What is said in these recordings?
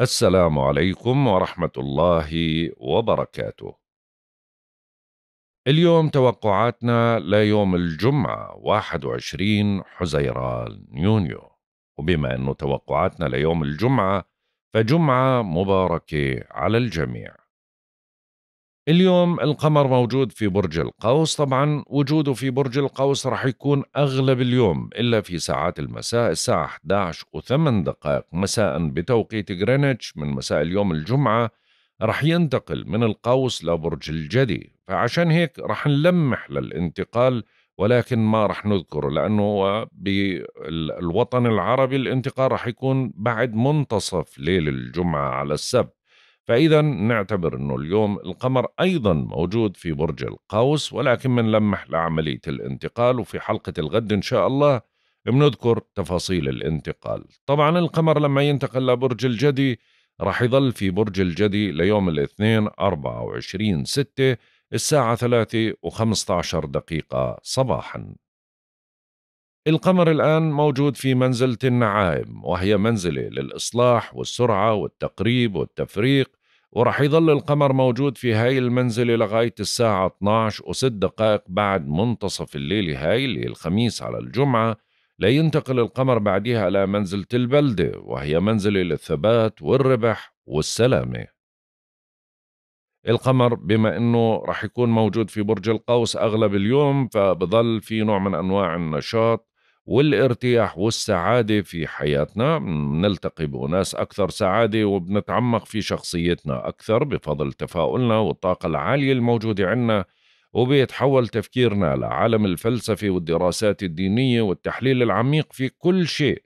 السلام عليكم ورحمة الله وبركاته. اليوم توقعاتنا ليوم الجمعة 21 حزيران يونيو، وبما أنه توقعاتنا ليوم الجمعة فجمعة مباركة على الجميع. اليوم القمر موجود في برج القوس طبعا وجوده في برج القوس راح يكون أغلب اليوم إلا في ساعات المساء الساعة 11 و8 دقائق مساء بتوقيت غرينتش من مساء اليوم الجمعة راح ينتقل من القوس لبرج الجدي فعشان هيك راح نلمح للانتقال ولكن ما راح نذكره لأنه بالوطن العربي الانتقال راح يكون بعد منتصف ليل الجمعة على السبت فإذا نعتبر أنه اليوم القمر أيضا موجود في برج القوس ولكن بنلمح لعملية الانتقال وفي حلقة الغد إن شاء الله بنذكر تفاصيل الانتقال طبعا القمر لما ينتقل لبرج الجدي راح يظل في برج الجدي ليوم الاثنين 24 6 الساعة ثلاثة وخمسة عشر دقيقة صباحا القمر الآن موجود في منزلة النعائم وهي منزلة للإصلاح والسرعة والتقريب والتفريق ورح يظل القمر موجود في هاي المنزلة لغاية الساعة 12 و6 دقائق بعد منتصف الليل هاي اللي الخميس على الجمعة لينتقل القمر بعدها إلى منزلة البلدة وهي منزلة للثبات والربح والسلامة القمر بما أنه رح يكون موجود في برج القوس أغلب اليوم فبظل في نوع من أنواع النشاط والارتياح والسعادة في حياتنا بنلتقي بأناس أكثر سعادة وبنتعمق في شخصيتنا أكثر بفضل تفاؤلنا والطاقة العالية الموجودة عنا وبيتحول تفكيرنا لعالم الفلسفة والدراسات الدينية والتحليل العميق في كل شيء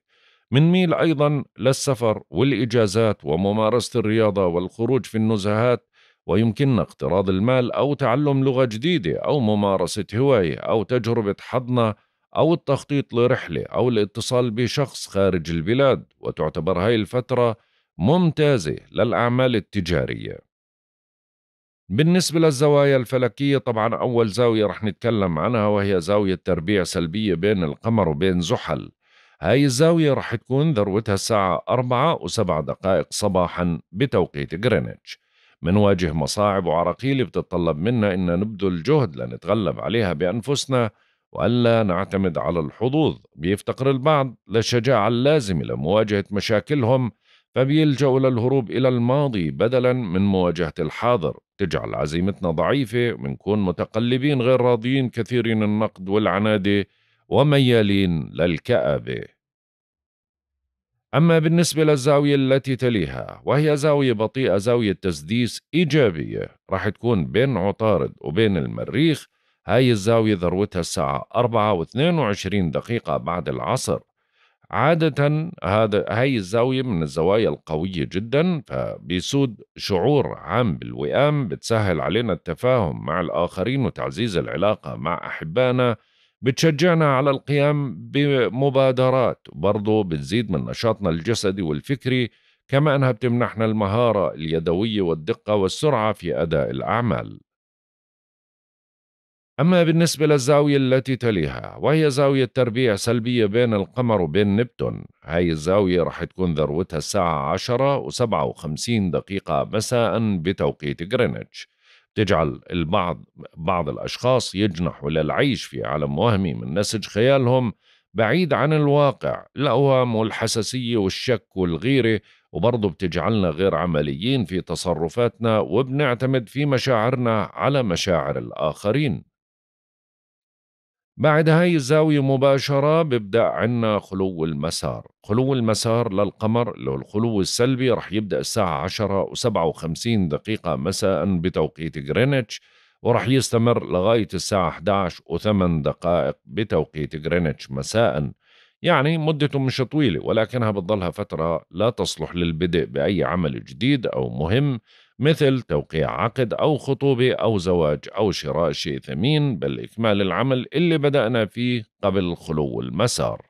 ميل أيضا للسفر والإجازات وممارسة الرياضة والخروج في النزهات ويمكننا اقتراض المال أو تعلم لغة جديدة أو ممارسة هواية أو تجربة حضنة أو التخطيط لرحلة أو الاتصال بشخص خارج البلاد وتعتبر هاي الفترة ممتازة للأعمال التجارية بالنسبة للزوايا الفلكية طبعا أول زاوية رح نتكلم عنها وهي زاوية تربيع سلبية بين القمر وبين زحل هاي الزاوية رح تكون ذروتها الساعة أربعة وسبع دقائق صباحا بتوقيت غرينتش منواجه مصاعب وعراقيل بتتطلب منا إن نبذل جهد لنتغلب عليها بأنفسنا وألا نعتمد على الحظوظ بيفتقر البعض للشجاعة اللازمة لمواجهة مشاكلهم فبيلجأوا للهروب إلى الماضي بدلا من مواجهة الحاضر تجعل عزيمتنا ضعيفة ونكون متقلبين غير راضيين كثيرين النقد والعنادة وميالين للكآبة أما بالنسبة للزاوية التي تليها وهي زاوية بطيئة زاوية تسديس إيجابية راح تكون بين عطارد وبين المريخ هاي الزاوية ذروتها الساعة أربعة واثنين وعشرين دقيقة بعد العصر عادة هذا هاي الزاوية من الزوايا القوية جدا فبيسود شعور عام بالوئام بتسهل علينا التفاهم مع الآخرين وتعزيز العلاقة مع أحبائنا بتشجعنا على القيام بمبادرات برضو بتزيد من نشاطنا الجسدي والفكري كما أنها بتمنحنا المهارة اليدوية والدقة والسرعة في أداء الأعمال أما بالنسبة للزاوية التي تليها وهي زاوية تربيع سلبية بين القمر وبين نبتون هاي الزاوية رح تكون ذروتها الساعة عشرة وسبعة وخمسين دقيقة مساء بتوقيت غرينتش تجعل البعض بعض الأشخاص يجنحوا للعيش في عالم وهمي من نسج خيالهم بعيد عن الواقع الأوهام والحساسية والشك والغيرة وبرضه بتجعلنا غير عمليين في تصرفاتنا وبنعتمد في مشاعرنا على مشاعر الآخرين بعد هاي الزاوية مباشرة ببدأ عنا خلو المسار خلو المسار للقمر اللي هو الخلو السلبي رح يبدأ الساعة عشرة وسبعة وخمسين دقيقة مساء بتوقيت غرينتش ورح يستمر لغاية الساعة 11 و8 دقائق بتوقيت غرينتش مساء يعني مدته مش طويلة ولكنها بتضلها فترة لا تصلح للبدء بأي عمل جديد أو مهم مثل توقيع عقد أو خطوبة أو زواج أو شراء شيء ثمين بل إكمال العمل اللي بدأنا فيه قبل خلو المسار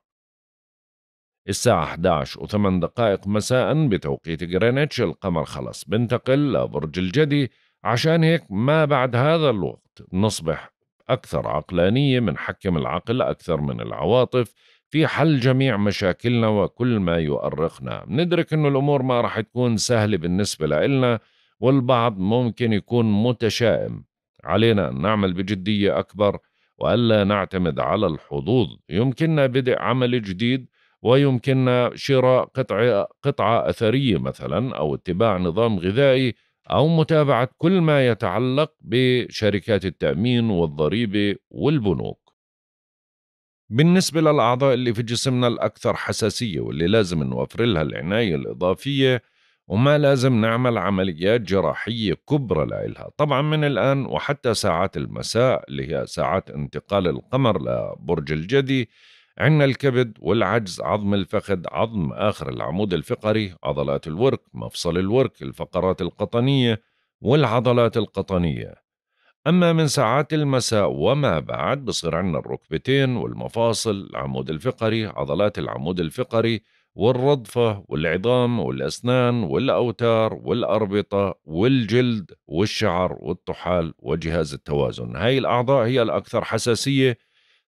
الساعة 11 و8 دقائق مساء بتوقيت غرينتش القمر خلص بنتقل لبرج الجدي عشان هيك ما بعد هذا الوقت نصبح أكثر عقلانية منحكم العقل أكثر من العواطف في حل جميع مشاكلنا وكل ما يؤرقنا ندرك أنه الأمور ما رح تكون سهلة بالنسبة لإلنا والبعض ممكن يكون متشائم علينا أن نعمل بجدية أكبر وألا نعتمد على الحظوظ يمكننا بدء عمل جديد ويمكننا شراء قطعة, قطعة أثرية مثلا أو اتباع نظام غذائي أو متابعة كل ما يتعلق بشركات التأمين والضريبة والبنوك بالنسبة للأعضاء اللي في جسمنا الأكثر حساسية واللي لازم نوفر لها العناية الإضافية وما لازم نعمل عمليات جراحية كبرى لإلها طبعا من الآن وحتى ساعات المساء اللي هي ساعات انتقال القمر لبرج الجدي عندنا الكبد والعجز عظم الفخذ عظم آخر العمود الفقري عضلات الورك مفصل الورك الفقرات القطنية والعضلات القطنية أما من ساعات المساء وما بعد بصير عندنا الركبتين والمفاصل العمود الفقري عضلات العمود الفقري والرضفة والعظام والأسنان والأوتار والأربطة والجلد والشعر والطحال وجهاز التوازن هاي الأعضاء هي الأكثر حساسية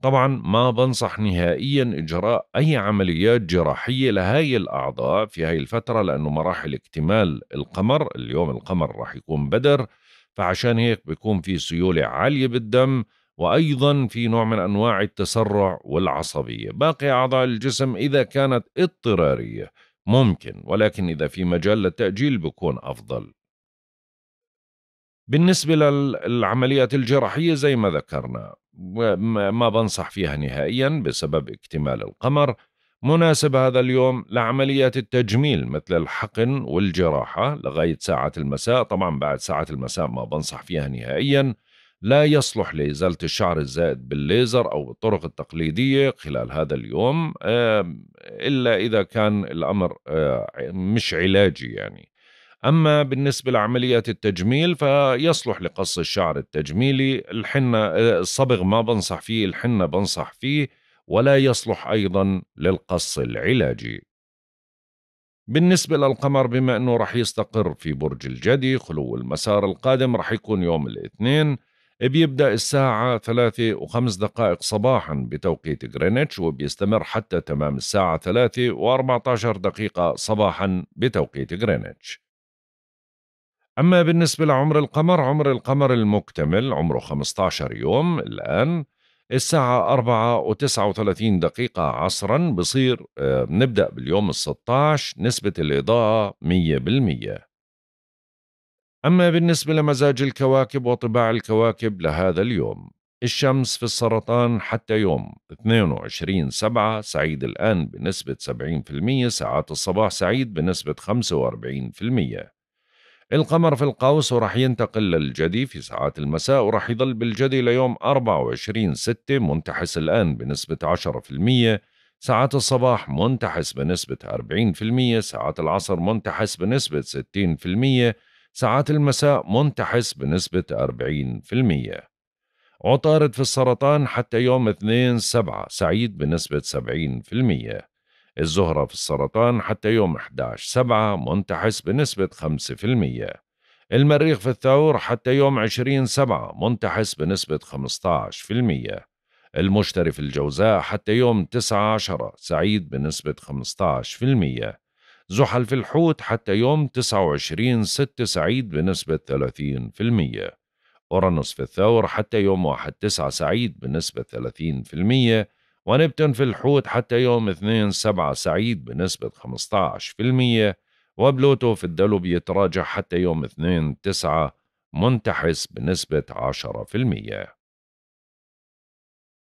طبعا ما بنصح نهائيا إجراء أي عمليات جراحية لهاي الأعضاء في هاي الفترة لأنه مراحل اكتمال القمر اليوم القمر راح يكون بدر فعشان هيك بيكون في سيولة عالية بالدم وأيضا في نوع من أنواع التسرع والعصبية باقي أعضاء الجسم إذا كانت اضطرارية ممكن ولكن إذا في مجال للتأجيل بكون أفضل بالنسبة للعمليات الجراحية زي ما ذكرنا ما بنصح فيها نهائيا بسبب اكتمال القمر مناسب هذا اليوم لعمليات التجميل مثل الحقن والجراحة لغاية ساعة المساء طبعا بعد ساعة المساء ما بنصح فيها نهائياً لا يصلح لإزالة الشعر الزائد بالليزر أو بالطرق التقليدية خلال هذا اليوم إلا إذا كان الأمر آه، مش علاجي يعني أما بالنسبة لعمليات التجميل فيصلح لقص الشعر التجميلي الحنة آه، الصبغ ما بنصح فيه الحنة بنصح فيه ولا يصلح أيضا للقص العلاجي بالنسبة للقمر بما أنه رح يستقر في برج الجدي خلو المسار القادم رح يكون يوم الاثنين بيبدأ الساعة ثلاثة وخمس دقائق صباحا بتوقيت غرينتش وبيستمر حتى تمام الساعة ثلاثة وأربعة عشر دقيقة صباحا بتوقيت غرينتش أما بالنسبة لعمر القمر عمر القمر المكتمل عمره 15 يوم الآن الساعة أربعة وتسعة وثلاثين دقيقة عصرا بصير بنبدأ آه، باليوم الستاش نسبة الإضاءة مية بالمية أما بالنسبة لمزاج الكواكب وطباع الكواكب لهذا اليوم الشمس في السرطان حتى يوم 22 سبعة سعيد الآن بنسبة 70% ساعات الصباح سعيد بنسبة 45% القمر في القوس ورح ينتقل للجدي في ساعات المساء ورح يظل بالجدي ليوم 24 ستة منتحس الآن بنسبة 10% ساعات الصباح منتحس بنسبة 40% ساعات العصر منتحس بنسبة 60% ساعات المساء منتحس بنسبة 40% عطارد في السرطان حتى يوم 2 7 سعيد بنسبة 70% الزهرة في السرطان حتى يوم 11 7 منتحس بنسبة 5% المريخ في الثور حتى يوم 20 7 منتحس بنسبة 15% المشتري في الجوزاء حتى يوم 19 سعيد بنسبة 15% زحل في الحوت حتى يوم 29 6 سعيد بنسبة 30% أورانوس في الثور حتى يوم 1 9 سعيد بنسبة 30% ونبتون في الحوت حتى يوم 2 7 سعيد بنسبة 15% وبلوتو في الدلو بيتراجع حتى يوم 2 9 منتحس بنسبة 10%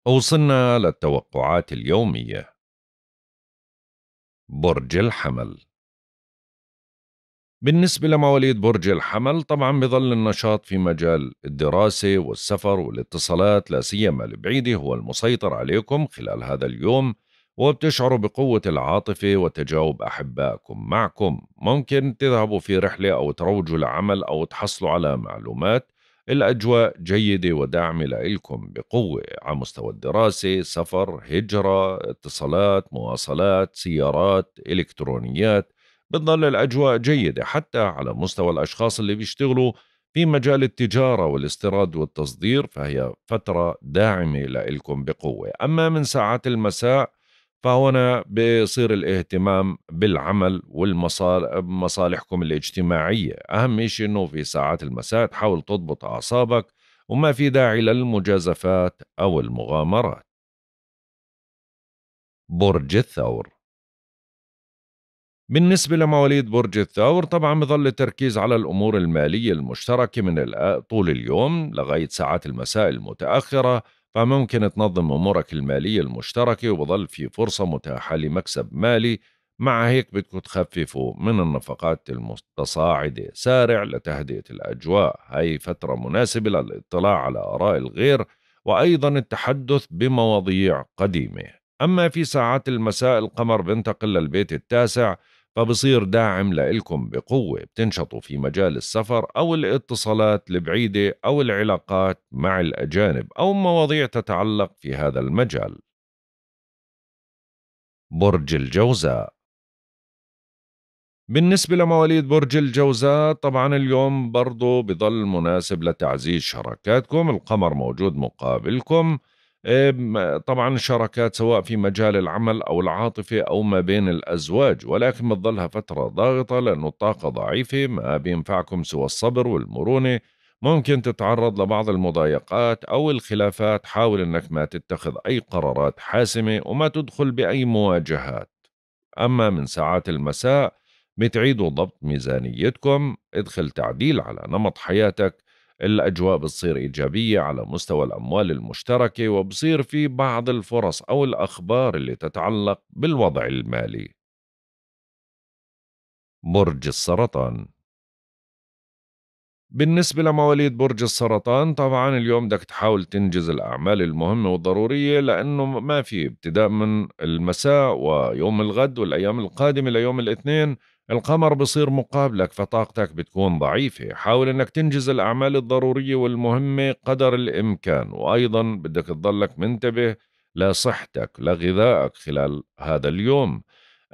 وصلنا للتوقعات اليومية برج الحمل بالنسبة لمواليد برج الحمل طبعا بظل النشاط في مجال الدراسة والسفر والاتصالات لا سيما البعيدة هو المسيطر عليكم خلال هذا اليوم وبتشعروا بقوة العاطفة وتجاوب أحبائكم معكم ممكن تذهبوا في رحلة أو تروجوا لعمل أو تحصلوا على معلومات الأجواء جيدة وداعمة لإلكم بقوة على مستوى الدراسة سفر هجرة اتصالات مواصلات سيارات إلكترونيات بتظل الأجواء جيدة حتى على مستوى الأشخاص اللي بيشتغلوا في مجال التجارة والاستيراد والتصدير فهي فترة داعمة لإلكم بقوة أما من ساعات المساء فهنا بصير الاهتمام بالعمل ومصالحكم الاجتماعية أهم شيء أنه في ساعات المساء تحاول تضبط أعصابك وما في داعي للمجازفات أو المغامرات برج الثور بالنسبة لمواليد برج الثور طبعا بظل التركيز على الأمور المالية المشتركة من طول اليوم لغاية ساعات المساء المتأخرة فممكن تنظم أمورك المالية المشتركة وبظل في فرصة متاحة لمكسب مالي مع هيك بدكم تخففوا من النفقات المتصاعدة سارع لتهدئة الأجواء هاي فترة مناسبة للاطلاع على آراء الغير وأيضا التحدث بمواضيع قديمة أما في ساعات المساء القمر بنتقل للبيت التاسع فبصير داعم لإلكم بقوة بتنشطوا في مجال السفر أو الاتصالات البعيدة أو العلاقات مع الأجانب أو مواضيع تتعلق في هذا المجال برج الجوزاء بالنسبة لمواليد برج الجوزاء طبعا اليوم برضو بضل مناسب لتعزيز شراكاتكم القمر موجود مقابلكم طبعا الشراكات سواء في مجال العمل أو العاطفة أو ما بين الأزواج ولكن بتظلها فترة ضاغطة لأنه الطاقة ضعيفة ما بينفعكم سوى الصبر والمرونة ممكن تتعرض لبعض المضايقات أو الخلافات حاول أنك ما تتخذ أي قرارات حاسمة وما تدخل بأي مواجهات أما من ساعات المساء بتعيدوا ضبط ميزانيتكم ادخل تعديل على نمط حياتك الأجواء بتصير إيجابية على مستوى الأموال المشتركة وبصير في بعض الفرص أو الأخبار اللي تتعلق بالوضع المالي برج السرطان بالنسبة لمواليد برج السرطان طبعا اليوم بدك تحاول تنجز الأعمال المهمة والضرورية لأنه ما في ابتداء من المساء ويوم الغد والأيام القادمة ليوم الاثنين القمر بصير مقابلك فطاقتك بتكون ضعيفة حاول أنك تنجز الأعمال الضرورية والمهمة قدر الإمكان وأيضا بدك تضلك منتبه لصحتك لغذائك خلال هذا اليوم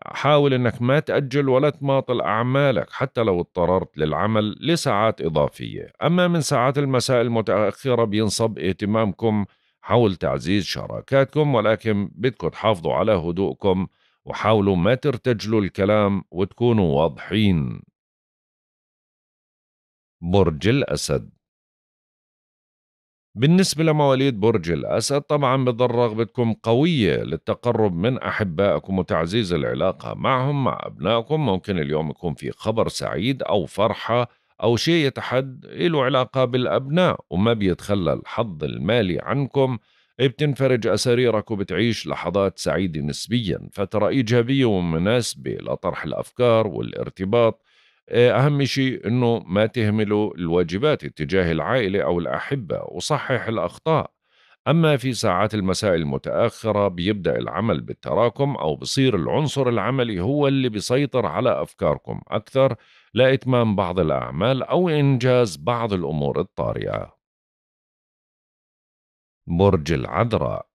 حاول أنك ما تأجل ولا تماطل أعمالك حتى لو اضطررت للعمل لساعات إضافية أما من ساعات المساء المتأخرة بينصب اهتمامكم حول تعزيز شراكاتكم ولكن بدكم تحافظوا على هدوءكم وحاولوا ما ترتجلوا الكلام وتكونوا واضحين برج الأسد بالنسبة لمواليد برج الأسد طبعا بتضل رغبتكم قوية للتقرب من أحبائكم وتعزيز العلاقة معهم مع أبنائكم ممكن اليوم يكون في خبر سعيد أو فرحة أو شيء يتحد له علاقة بالأبناء وما بيتخلى الحظ المالي عنكم إيه، بتنفرج أساريرك وبتعيش لحظات سعيدة نسبيا فترة إيجابية ومناسبة لطرح الأفكار والارتباط إيه، أهم شيء أنه ما تهملوا الواجبات اتجاه العائلة أو الأحبة وصحح الأخطاء أما في ساعات المساء المتأخرة بيبدأ العمل بالتراكم أو بصير العنصر العملي هو اللي بيسيطر على أفكاركم أكثر لإتمام بعض الأعمال أو إنجاز بعض الأمور الطارئة برج العذراء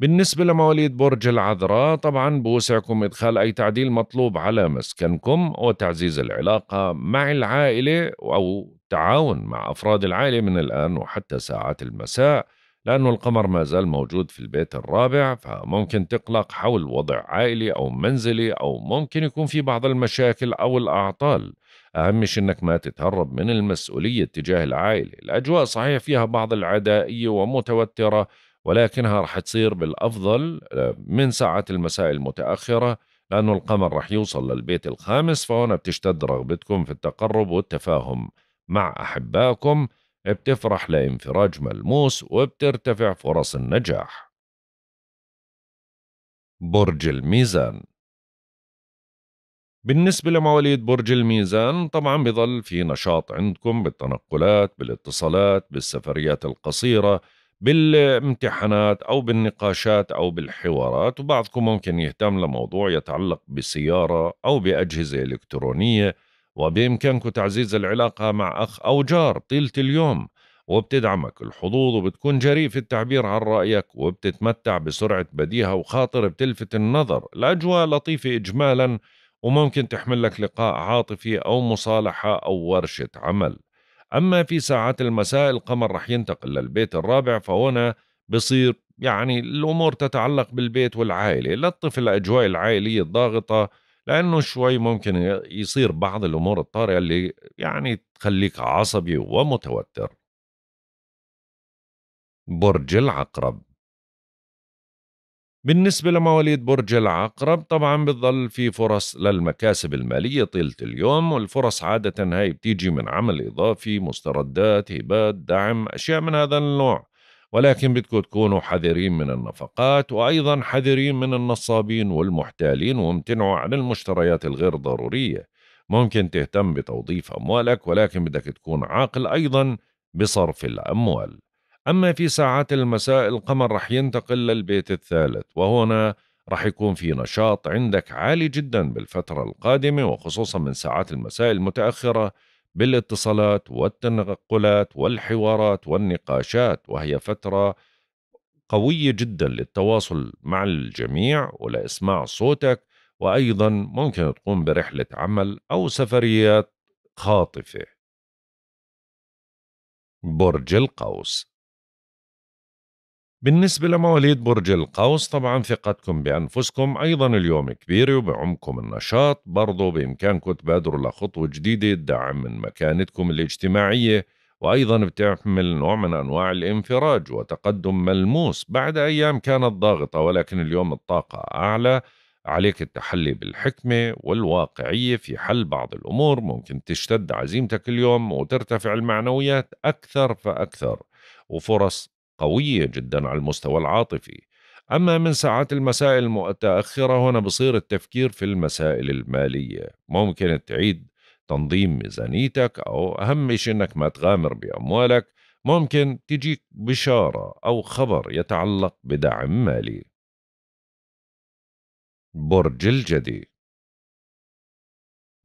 بالنسبة لمواليد برج العذراء طبعا بوسعكم إدخال أي تعديل مطلوب على مسكنكم وتعزيز العلاقة مع العائلة أو تعاون مع أفراد العائلة من الآن وحتى ساعات المساء لأنه القمر ما زال موجود في البيت الرابع فممكن تقلق حول وضع عائلي أو منزلي أو ممكن يكون في بعض المشاكل أو الأعطال أهم شيء أنك ما تتهرب من المسؤولية تجاه العائلة الأجواء صحيح فيها بعض العدائية ومتوترة ولكنها رح تصير بالأفضل آه، من ساعات المساء المتأخرة لأنه القمر رح يوصل للبيت الخامس فهنا بتشتد رغبتكم في التقرب والتفاهم مع أحبائكم بتفرح لانفراج ملموس وبترتفع فرص النجاح برج الميزان بالنسبة لمواليد برج الميزان طبعا بظل في نشاط عندكم بالتنقلات بالاتصالات بالسفريات القصيرة بالامتحانات أو بالنقاشات أو بالحوارات وبعضكم ممكن يهتم لموضوع يتعلق بسيارة أو بأجهزة إلكترونية وبإمكانكم تعزيز العلاقة مع أخ أو جار طيلة اليوم وبتدعمك الحظوظ وبتكون جريء في التعبير عن رأيك وبتتمتع بسرعة بديهة وخاطر بتلفت النظر الأجواء لطيفة إجمالا وممكن تحمل لك لقاء عاطفي أو مصالحة أو ورشة عمل أما في ساعات المساء القمر رح ينتقل للبيت الرابع فهنا بصير يعني الأمور تتعلق بالبيت والعائلة لطف الأجواء العائلية الضاغطة لانه شوي ممكن يصير بعض الامور الطارئه اللي يعني تخليك عصبي ومتوتر برج العقرب بالنسبة لمواليد برج العقرب طبعا بتظل في فرص للمكاسب المالية طيلة اليوم والفرص عادة هاي بتيجي من عمل إضافي مستردات هبات دعم أشياء من هذا النوع ولكن بدكم تكونوا حذرين من النفقات وأيضا حذرين من النصابين والمحتالين وامتنعوا عن المشتريات الغير ضرورية ممكن تهتم بتوظيف أموالك ولكن بدك تكون عاقل أيضا بصرف الأموال أما في ساعات المساء القمر رح ينتقل للبيت الثالث وهنا رح يكون في نشاط عندك عالي جدا بالفترة القادمة وخصوصا من ساعات المساء المتأخرة بالاتصالات والتنقلات والحوارات والنقاشات وهي فترة قوية جدا للتواصل مع الجميع ولإسماع صوتك وأيضا ممكن تقوم برحلة عمل أو سفريات خاطفة برج القوس بالنسبة لمواليد برج القوس طبعا ثقتكم بأنفسكم أيضا اليوم كبيرة وبعمكم النشاط برضو بإمكانكم تبادروا لخطوة جديدة تدعم من مكانتكم الاجتماعية وأيضا بتعمل نوع من أنواع الانفراج وتقدم ملموس بعد أيام كانت ضاغطة ولكن اليوم الطاقة أعلى عليك التحلي بالحكمة والواقعية في حل بعض الأمور ممكن تشتد عزيمتك اليوم وترتفع المعنويات أكثر فأكثر وفرص قوية جدا على المستوى العاطفي أما من ساعات المسائل المتأخرة هنا بصير التفكير في المسائل المالية ممكن تعيد تنظيم ميزانيتك أو أهم شيء أنك ما تغامر بأموالك ممكن تجيك بشارة أو خبر يتعلق بدعم مالي برج الجدي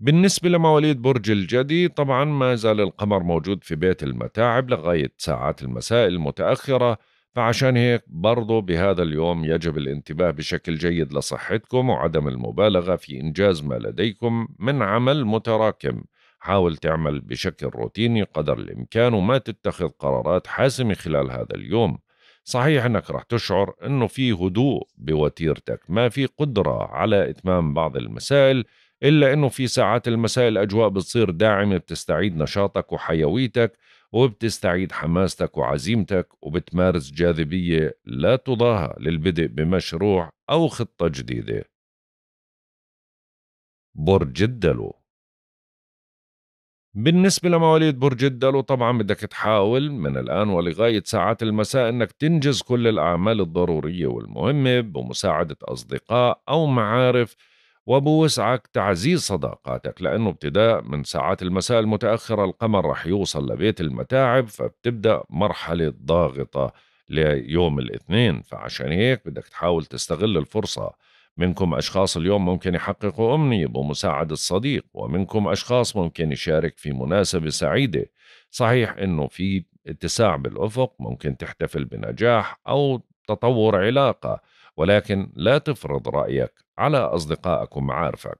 بالنسبة لمواليد برج الجدي طبعا ما زال القمر موجود في بيت المتاعب لغاية ساعات المساء المتأخرة فعشان هيك برضو بهذا اليوم يجب الانتباه بشكل جيد لصحتكم وعدم المبالغة في إنجاز ما لديكم من عمل متراكم حاول تعمل بشكل روتيني قدر الإمكان وما تتخذ قرارات حاسمة خلال هذا اليوم صحيح أنك رح تشعر أنه في هدوء بوتيرتك ما في قدرة على إتمام بعض المسائل إلا أنه في ساعات المساء الأجواء بتصير داعمة بتستعيد نشاطك وحيويتك وبتستعيد حماستك وعزيمتك وبتمارس جاذبية لا تضاهى للبدء بمشروع أو خطة جديدة برج الدلو بالنسبة لمواليد برج الدلو طبعا بدك تحاول من الآن ولغاية ساعات المساء أنك تنجز كل الأعمال الضرورية والمهمة بمساعدة أصدقاء أو معارف وبوسعك تعزيز صداقاتك لأنه ابتداء من ساعات المساء المتأخرة القمر رح يوصل لبيت المتاعب فبتبدأ مرحلة ضاغطة ليوم الاثنين فعشان هيك بدك تحاول تستغل الفرصة منكم أشخاص اليوم ممكن يحققوا أمنية بمساعدة صديق ومنكم أشخاص ممكن يشارك في مناسبة سعيدة صحيح أنه في اتساع بالأفق ممكن تحتفل بنجاح أو تطور علاقة ولكن لا تفرض رأيك على أصدقائك ومعارفك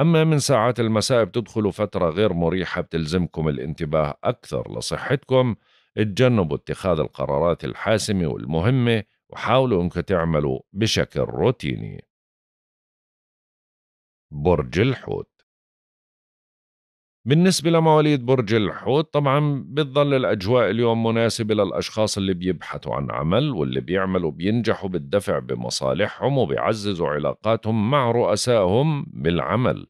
أما من ساعات المساء بتدخلوا فترة غير مريحة بتلزمكم الانتباه أكثر لصحتكم اتجنبوا اتخاذ القرارات الحاسمة والمهمة وحاولوا أنكم تعملوا بشكل روتيني برج الحوت بالنسبة لمواليد برج الحوت طبعا بتظل الأجواء اليوم مناسبة للأشخاص اللي بيبحثوا عن عمل واللي بيعملوا بينجحوا بالدفع بمصالحهم وبيعززوا علاقاتهم مع رؤسائهم بالعمل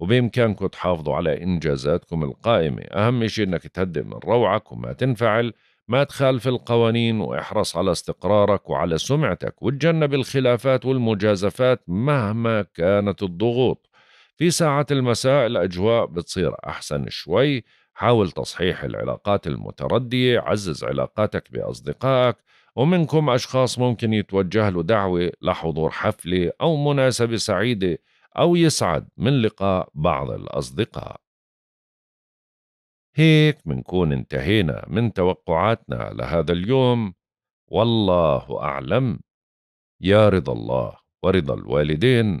وبإمكانكم تحافظوا على إنجازاتكم القائمة أهم شيء أنك تهدئ من روعك وما تنفعل ما تخالف القوانين واحرص على استقرارك وعلى سمعتك وتجنب الخلافات والمجازفات مهما كانت الضغوط في ساعات المساء الأجواء بتصير أحسن شوي حاول تصحيح العلاقات المتردية عزز علاقاتك بأصدقائك ومنكم أشخاص ممكن يتوجه له دعوة لحضور حفلة أو مناسبة سعيدة أو يسعد من لقاء بعض الأصدقاء هيك منكون انتهينا من توقعاتنا لهذا اليوم والله أعلم يا رضا الله ورضا الوالدين